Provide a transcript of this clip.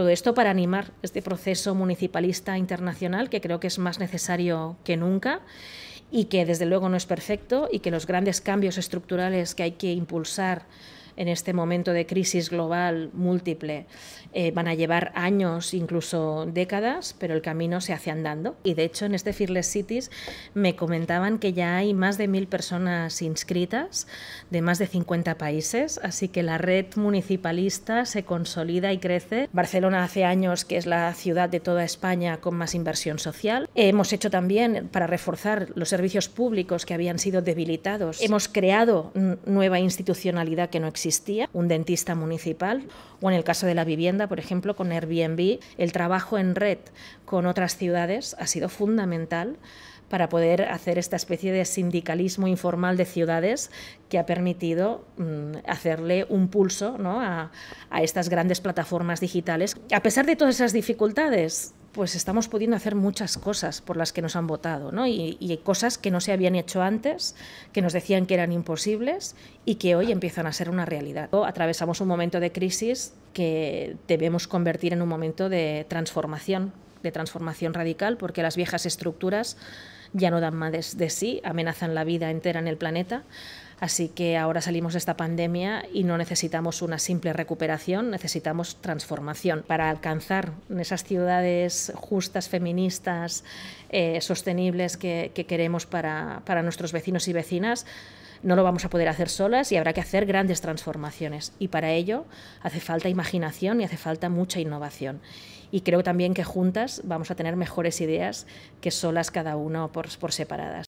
Todo esto para animar este proceso municipalista internacional que creo que es más necesario que nunca y que desde luego no es perfecto y que los grandes cambios estructurales que hay que impulsar en este momento de crisis global múltiple eh, van a llevar años, incluso décadas, pero el camino se hace andando. Y de hecho en este Fearless Cities me comentaban que ya hay más de mil personas inscritas de más de 50 países, así que la red municipalista se consolida y crece. Barcelona hace años que es la ciudad de toda España con más inversión social. Hemos hecho también para reforzar los servicios públicos que habían sido debilitados. Hemos creado nueva institucionalidad que no existe un dentista municipal, o en el caso de la vivienda, por ejemplo, con Airbnb, el trabajo en red con otras ciudades ha sido fundamental para poder hacer esta especie de sindicalismo informal de ciudades que ha permitido mm, hacerle un pulso a, a estas grandes plataformas digitales. A pesar de todas esas dificultades, pues estamos pudiendo hacer muchas cosas por las que nos han votado, Y, y, cosas que no se habían hecho antes, que nos decían que eran imposibles y que hoy empiezan a ser una realidad. Atravesamos un momento de crisis que debemos convertir en un momento de transformación, de transformación radical, porque las viejas estructuras ya no dan más de sí, amenazan la vida entera en el planeta. Así que ahora salimos de esta pandemia y no necesitamos una simple recuperación, necesitamos transformación para alcanzar esas ciudades justas, feministas, eh, sostenibles que, queremos para, nuestros vecinos y vecinas no lo vamos a poder hacer solas y habrá que hacer grandes transformaciones. Y para ello hace falta imaginación y hace falta mucha innovación. Y creo también que juntas vamos a tener mejores ideas que solas cada uno por separadas.